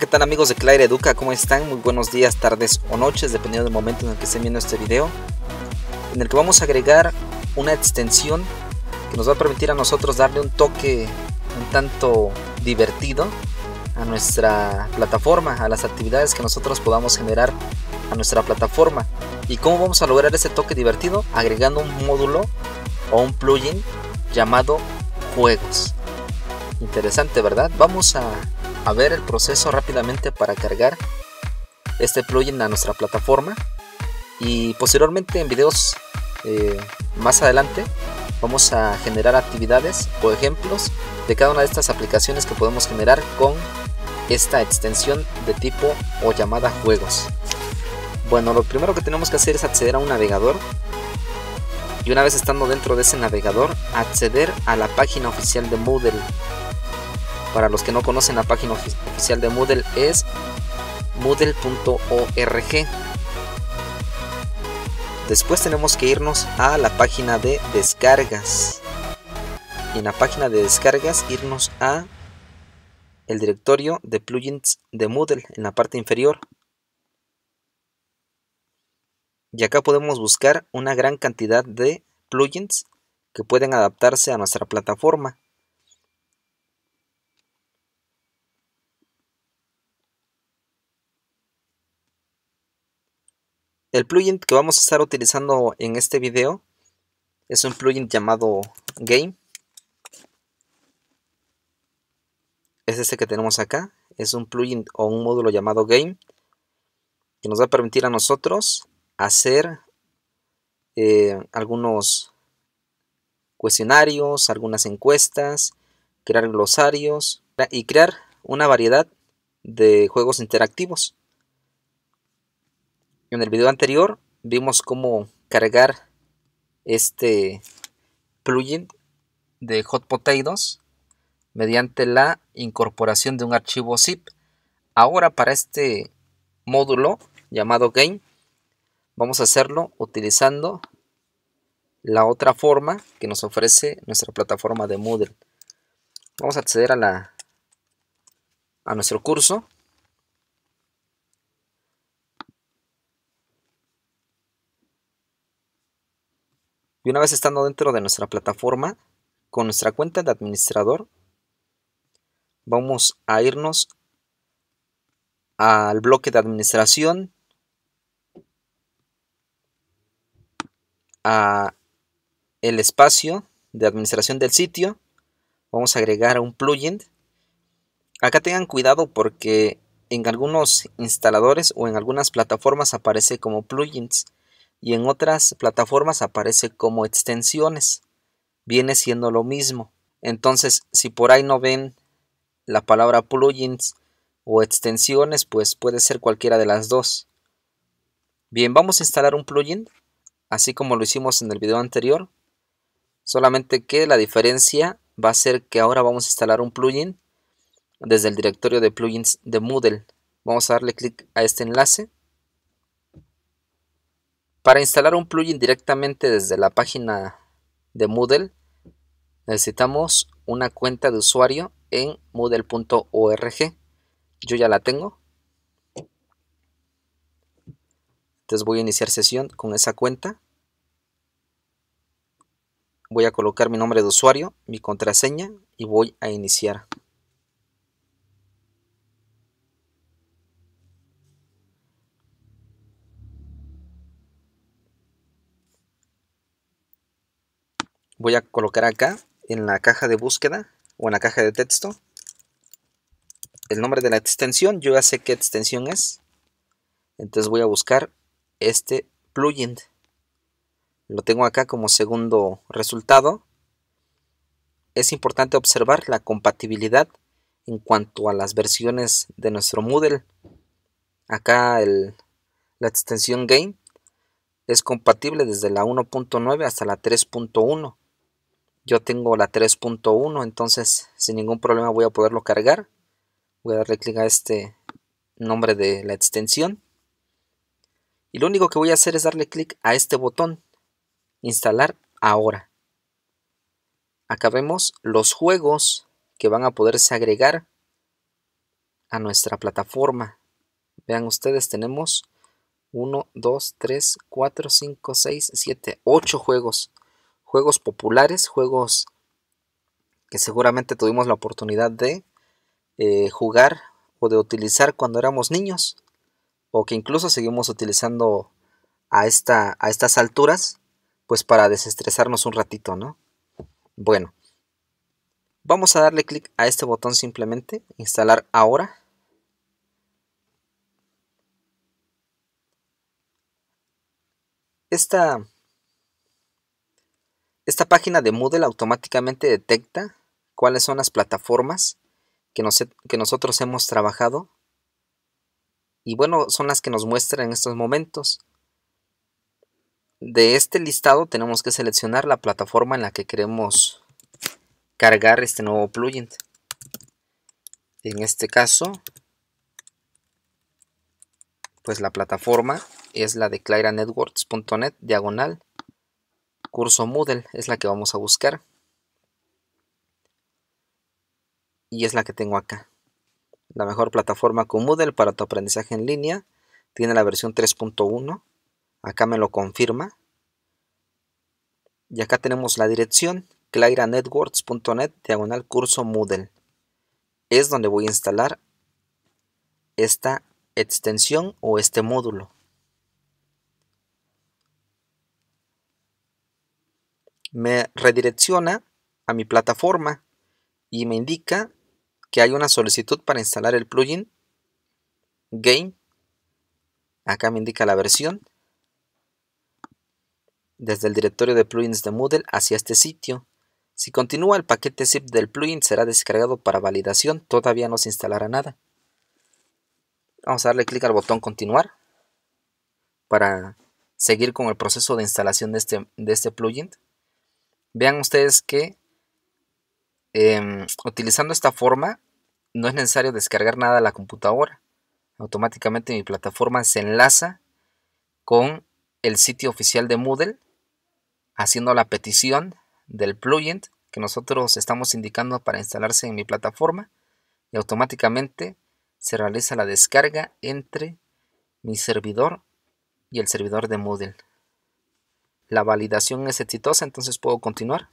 ¿qué tal amigos de Claire Educa? ¿Cómo están? Muy buenos días, tardes o noches, dependiendo del momento en el que estén viendo este video. En el que vamos a agregar una extensión que nos va a permitir a nosotros darle un toque un tanto divertido a nuestra plataforma, a las actividades que nosotros podamos generar a nuestra plataforma. ¿Y cómo vamos a lograr ese toque divertido? Agregando un módulo o un plugin llamado juegos. Interesante, ¿verdad? Vamos a a ver el proceso rápidamente para cargar este plugin a nuestra plataforma y posteriormente en videos eh, más adelante vamos a generar actividades o ejemplos de cada una de estas aplicaciones que podemos generar con esta extensión de tipo o llamada juegos bueno lo primero que tenemos que hacer es acceder a un navegador y una vez estando dentro de ese navegador acceder a la página oficial de Moodle para los que no conocen, la página oficial de Moodle es moodle.org. Después tenemos que irnos a la página de descargas. Y en la página de descargas irnos a el directorio de plugins de Moodle en la parte inferior. Y acá podemos buscar una gran cantidad de plugins que pueden adaptarse a nuestra plataforma. El plugin que vamos a estar utilizando en este video es un plugin llamado Game. Es este que tenemos acá. Es un plugin o un módulo llamado Game que nos va a permitir a nosotros hacer eh, algunos cuestionarios, algunas encuestas, crear glosarios y crear una variedad de juegos interactivos. En el video anterior vimos cómo cargar este plugin de Hot Potatoes mediante la incorporación de un archivo zip. Ahora para este módulo llamado game vamos a hacerlo utilizando la otra forma que nos ofrece nuestra plataforma de Moodle. Vamos a acceder a la a nuestro curso Y una vez estando dentro de nuestra plataforma, con nuestra cuenta de administrador, vamos a irnos al bloque de administración, a el espacio de administración del sitio, vamos a agregar un plugin. Acá tengan cuidado porque en algunos instaladores o en algunas plataformas aparece como plugins y en otras plataformas aparece como extensiones. Viene siendo lo mismo. Entonces, si por ahí no ven la palabra plugins o extensiones, pues puede ser cualquiera de las dos. Bien, vamos a instalar un plugin, así como lo hicimos en el video anterior. Solamente que la diferencia va a ser que ahora vamos a instalar un plugin desde el directorio de plugins de Moodle. Vamos a darle clic a este enlace para instalar un plugin directamente desde la página de Moodle, necesitamos una cuenta de usuario en moodle.org. Yo ya la tengo. Entonces voy a iniciar sesión con esa cuenta. Voy a colocar mi nombre de usuario, mi contraseña y voy a iniciar. voy a colocar acá en la caja de búsqueda o en la caja de texto el nombre de la extensión. Yo ya sé qué extensión es. Entonces voy a buscar este plugin. Lo tengo acá como segundo resultado. Es importante observar la compatibilidad en cuanto a las versiones de nuestro Moodle. Acá el, la extensión Game es compatible desde la 1.9 hasta la 3.1 yo tengo la 3.1, entonces sin ningún problema voy a poderlo cargar. Voy a darle clic a este nombre de la extensión. Y lo único que voy a hacer es darle clic a este botón. Instalar ahora. Acá vemos los juegos que van a poderse agregar a nuestra plataforma. Vean ustedes, tenemos 1, 2, 3, 4, 5, 6, 7, 8 juegos juegos populares, juegos que seguramente tuvimos la oportunidad de eh, jugar o de utilizar cuando éramos niños, o que incluso seguimos utilizando a, esta, a estas alturas, pues para desestresarnos un ratito, ¿no? Bueno, vamos a darle clic a este botón simplemente, instalar ahora. Esta esta página de Moodle automáticamente detecta cuáles son las plataformas que, nosotros hemos trabajado y bueno, son las que nos muestra en estos momentos. De este listado tenemos que seleccionar la plataforma en la que queremos cargar este nuevo plugin. En este caso, pues la plataforma es la de clairanetworks.net diagonal curso Moodle es la que vamos a buscar. Y es la que tengo acá. La mejor plataforma con Moodle para tu aprendizaje en línea. Tiene la versión 3.1. Acá me lo confirma. Y acá tenemos la dirección clairanetworks.net diagonal curso Moodle. Es donde voy a instalar esta extensión o este módulo. me redirecciona a mi plataforma y me indica que hay una solicitud para instalar el plugin Game. Acá me indica la versión. Desde el directorio de plugins de Moodle hacia este sitio. Si continúa el paquete zip del plugin será descargado para validación. Todavía no se instalará nada. Vamos a darle clic al botón continuar. Para seguir con el proceso de instalación de este, de este plugin. Vean ustedes que em, utilizando esta forma no es necesario descargar nada a la computadora. Automáticamente mi plataforma se enlaza con el sitio oficial de Moodle haciendo la petición del plugin que nosotros estamos indicando para instalarse en mi plataforma y automáticamente se realiza la descarga entre mi servidor y el servidor de Moodle la validación es exitosa, entonces puedo continuar.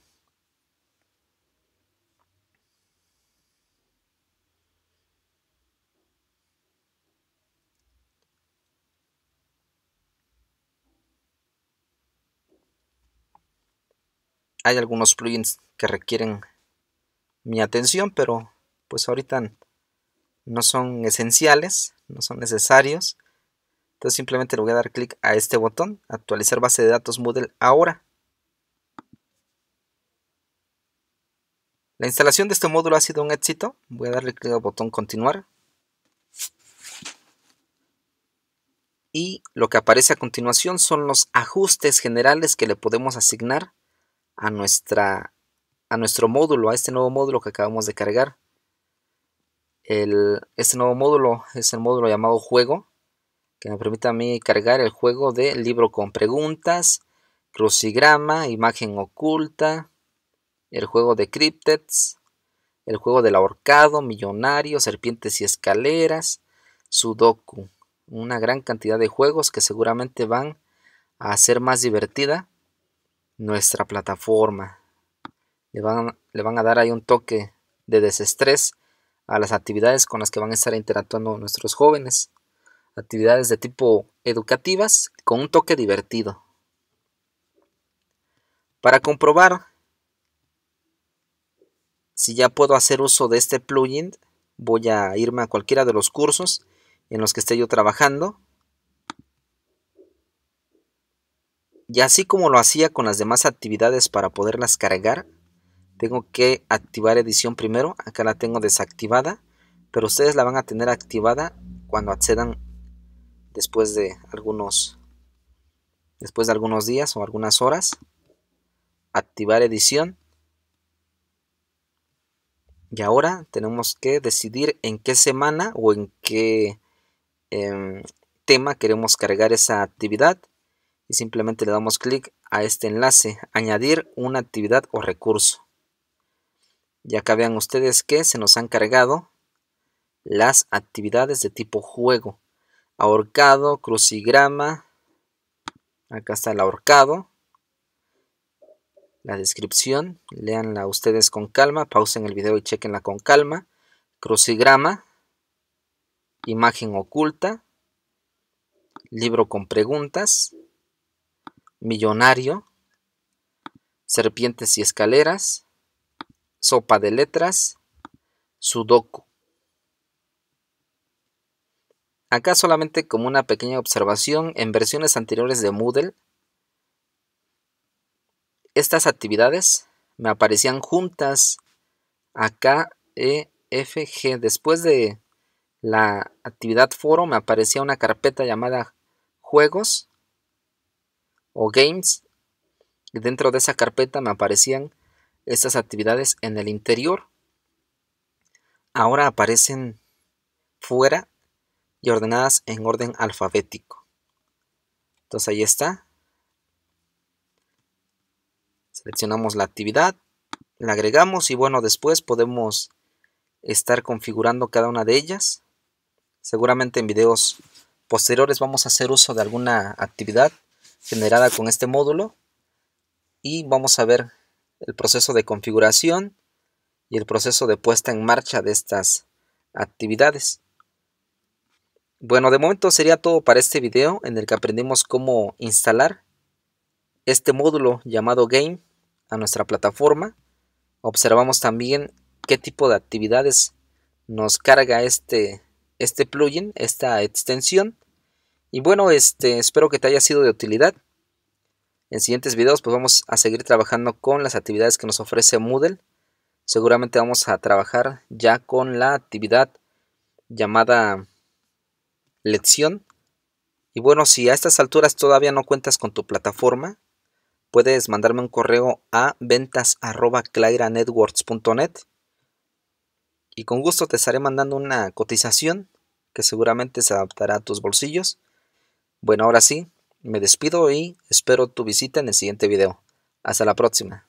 Hay algunos plugins que requieren mi atención, pero pues ahorita no son esenciales, no son necesarios. Entonces simplemente le voy a dar clic a este botón, actualizar base de datos Moodle ahora. La instalación de este módulo ha sido un éxito. Voy a darle clic al botón continuar. Y lo que aparece a continuación son los ajustes generales que le podemos asignar a, nuestra, a nuestro módulo, a este nuevo módulo que acabamos de cargar. este nuevo módulo es el módulo llamado juego que me permita a mí cargar el juego de libro con preguntas, crucigrama, imagen oculta, el juego de crypteds, el juego del ahorcado, millonario, serpientes y escaleras, sudoku. Una gran cantidad de juegos que seguramente van a hacer más divertida nuestra plataforma. Le van, le van a dar ahí un toque de desestrés a las actividades con las que van a estar interactuando nuestros jóvenes actividades de tipo educativas con un toque divertido. Para comprobar si ya puedo hacer uso de este plugin, voy a irme a cualquiera de los cursos en los que esté yo trabajando. Y así como lo hacía con las demás actividades para poderlas cargar, tengo que activar edición primero. Acá la tengo desactivada, pero ustedes la van a tener activada cuando accedan después de algunos después de algunos días o algunas horas activar edición y ahora tenemos que decidir en qué semana o en qué em, tema queremos cargar esa actividad y simplemente le damos clic a este enlace añadir una actividad o recurso y acá vean ustedes que se nos han cargado las actividades de tipo juego ahorcado, crucigrama. Acá está el ahorcado. La descripción, leanla ustedes con calma, pausen el video y chequenla con calma. Crucigrama, imagen oculta, libro con preguntas, millonario, serpientes y escaleras, sopa de letras, sudoku. Acá solamente como una pequeña observación, en versiones anteriores de Moodle, estas actividades me aparecían juntas acá E, F, G. Después de la actividad foro me aparecía una carpeta llamada juegos o games. Y dentro de esa carpeta me aparecían estas actividades en el interior. Ahora aparecen fuera y ordenadas en orden alfabético. Entonces ahí está. Seleccionamos la actividad, la agregamos y bueno, después podemos estar configurando cada una de ellas. Seguramente en videos posteriores vamos a hacer uso de alguna actividad generada con este módulo y vamos a ver el proceso de configuración y el proceso de puesta en marcha de estas actividades. Bueno, de momento sería todo para este video en el que aprendimos cómo instalar este módulo llamado Game a nuestra plataforma. Observamos también qué tipo de actividades nos carga este, este plugin, esta extensión. Y bueno, este, espero que te haya sido de utilidad. En siguientes videos pues vamos a seguir trabajando con las actividades que nos ofrece Moodle. Seguramente vamos a trabajar ya con la actividad llamada Lección. Y bueno, si a estas alturas todavía no cuentas con tu plataforma, puedes mandarme un correo a ventas.clairanetworks.net y con gusto te estaré mandando una cotización que seguramente se adaptará a tus bolsillos. Bueno, ahora sí, me despido y espero tu visita en el siguiente video. Hasta la próxima.